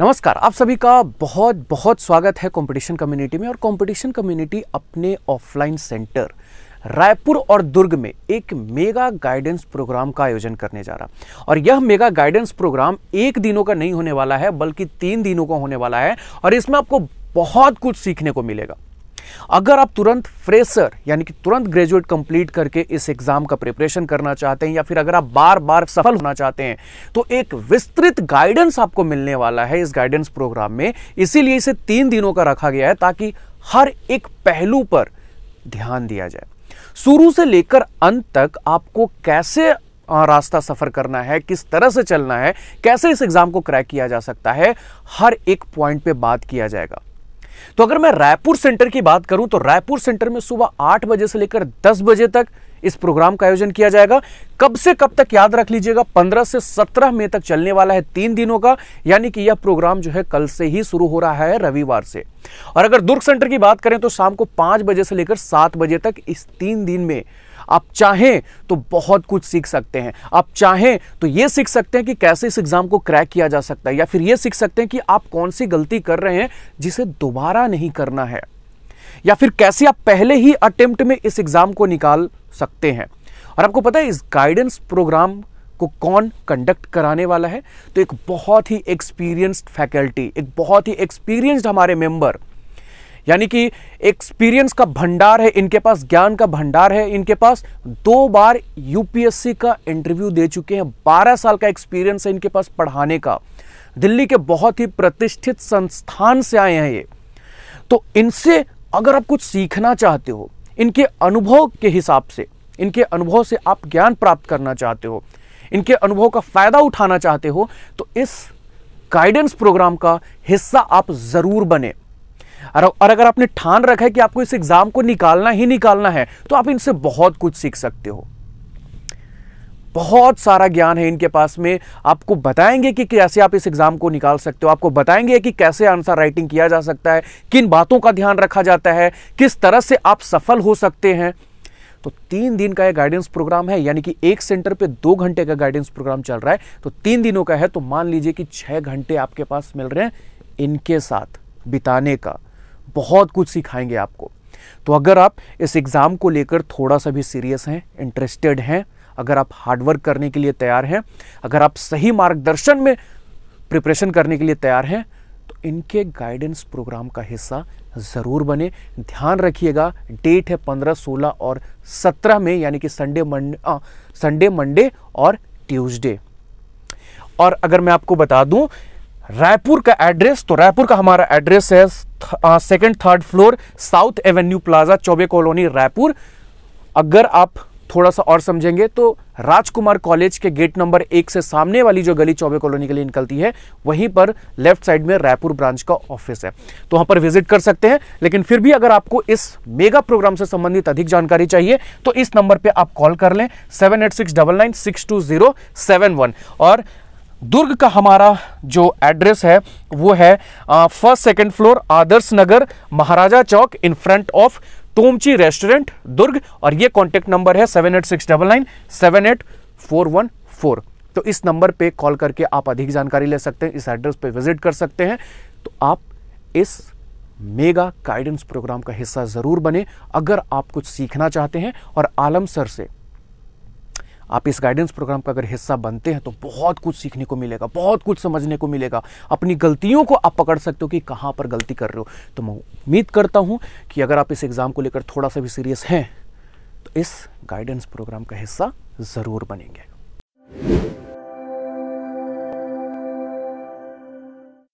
नमस्कार आप सभी का बहुत बहुत स्वागत है कंपटीशन कम्युनिटी में और कंपटीशन कम्युनिटी अपने ऑफलाइन सेंटर रायपुर और दुर्ग में एक मेगा गाइडेंस प्रोग्राम का आयोजन करने जा रहा और यह मेगा गाइडेंस प्रोग्राम एक दिनों का नहीं होने वाला है बल्कि तीन दिनों का होने वाला है और इसमें आपको बहुत कुछ सीखने को मिलेगा अगर आप तुरंत फ्रेशर यानी कि तुरंत ग्रेजुएट कंप्लीट करके इस एग्जाम का प्रिपरेशन करना चाहते हैं या फिर अगर आप बार बार सफल होना चाहते हैं तो एक विस्तृत गाइडेंस आपको मिलने वाला है इस गाइडेंस प्रोग्राम में इसीलिए इसे तीन दिनों का रखा गया है ताकि हर एक पहलू पर ध्यान दिया जाए शुरू से लेकर अंत तक आपको कैसे रास्ता सफर करना है किस तरह से चलना है कैसे इस एग्जाम को क्रैक किया जा सकता है हर एक पॉइंट पे बात किया जाएगा तो अगर मैं रायपुर सेंटर की बात करूं तो रायपुर सेंटर में सुबह आठ बजे से लेकर दस बजे तक इस प्रोग्राम का आयोजन किया जाएगा कब से कब तक याद रख लीजिएगा 15 से 17 मई तक चलने वाला है तीन दिनों का यानी कि यह प्रोग्राम जो है कल से ही शुरू हो रहा है रविवार से और अगर दुर्ग सेंटर की बात करें तो शाम को पांच बजे से लेकर सात बजे तक इस तीन दिन में आप चाहें तो बहुत कुछ सीख सकते हैं आप चाहें तो ये सीख सकते हैं कि कैसे इस एग्ज़ाम को क्रैक किया जा सकता है या फिर ये सीख सकते हैं कि आप कौन सी गलती कर रहे हैं जिसे दोबारा नहीं करना है या फिर कैसे आप पहले ही अटेम्प्ट में इस एग्ज़ाम को निकाल सकते हैं और आपको पता है इस गाइडेंस प्रोग्राम को कौन कंडक्ट कराने वाला है तो एक बहुत ही एक्सपीरियंस्ड फैकल्टी एक बहुत ही एक्सपीरियंस्ड हमारे मेंबर यानी कि एक्सपीरियंस का भंडार है इनके पास ज्ञान का भंडार है इनके पास दो बार यूपीएससी का इंटरव्यू दे चुके हैं बारह साल का एक्सपीरियंस है इनके पास पढ़ाने का दिल्ली के बहुत ही प्रतिष्ठित संस्थान से आए हैं ये तो इनसे अगर आप कुछ सीखना चाहते हो इनके अनुभव के हिसाब से इनके अनुभव से आप ज्ञान प्राप्त करना चाहते हो इनके अनुभव का फायदा उठाना चाहते हो तो इस गाइडेंस प्रोग्राम का हिस्सा आप जरूर बने और अगर आपने ठान रखा है कि आपको इस एग्जाम को निकालना ही निकालना है तो आप इनसे बहुत कुछ सीख सकते हो बहुत सारा ज्ञान है इनके पास में आपको बताएंगे कि कैसे आप इस एग्ज़ाम को निकाल सकते हो आपको बताएंगे कि कैसे आंसर राइटिंग किया जा सकता है किन बातों का ध्यान रखा जाता है किस तरह से आप सफल हो सकते हैं तो तीन दिन का यह गाइडेंस प्रोग्राम है यानी कि एक सेंटर पे दो घंटे का गाइडेंस प्रोग्राम चल रहा है तो तीन दिनों का है तो मान लीजिए कि छह घंटे आपके पास मिल रहे हैं इनके साथ बिताने का बहुत कुछ सिखाएंगे आपको तो अगर आप इस एग्ज़ाम को लेकर थोड़ा सा भी सीरियस हैं इंटरेस्टेड हैं अगर आप हार्डवर्क करने के लिए तैयार हैं अगर आप सही मार्गदर्शन में प्रिपरेशन करने के लिए तैयार हैं तो इनके गाइडेंस प्रोग्राम का हिस्सा ज़रूर बने ध्यान रखिएगा डेट है पंद्रह सोलह और सत्रह में यानी कि संडे मंडे संडे मंडे और ट्यूसडे और अगर मैं आपको बता दूं रायपुर का एड्रेस तो रायपुर का हमारा एड्रेस है second third floor South Avenue Plaza Choubey Colony Raipur अगर आप थोड़ा सा और समझेंगे तो राजकुमार कॉलेज के गेट नंबर एक से सामने वाली जो गली चौबे कॉलोनी के लिए निकलती है वहीं पर लेफ्ट साइड में रायपुर ब्रांच का ऑफिस है तो वहां पर विजिट कर सकते हैं लेकिन फिर भी अगर आपको इस मेगा प्रोग्राम से संबंधित अधिक जानकारी चाहिए तो इस नंबर पर आप कॉल कर लें सेवन और दुर्ग का हमारा जो एड्रेस है वो है first second floor Adarsh Nagar Maharaja Chowk in front of Tomchi restaurant Durg और ये कॉन्टेक्ट नंबर है seven eight six double nine seven eight four one four तो इस नंबर पे कॉल करके आप अधिक जानकारी ले सकते हैं इस एड्रेस पे विजिट कर सकते हैं तो आप इस मेगा गाइडेंस प्रोग्राम का हिस्सा ज़रूर बने अगर आप कुछ सीखना चाहते हैं और आलम सर से आप इस गाइडेंस प्रोग्राम का अगर हिस्सा बनते हैं तो बहुत कुछ सीखने को मिलेगा बहुत कुछ समझने को मिलेगा अपनी गलतियों को आप पकड़ सकते हो कि कहाँ पर गलती कर रहे हो तो मैं उम्मीद करता हूँ कि अगर आप इस एग्ज़ाम को लेकर थोड़ा सा भी सीरियस हैं तो इस गाइडेंस प्रोग्राम का हिस्सा ज़रूर बनेंगे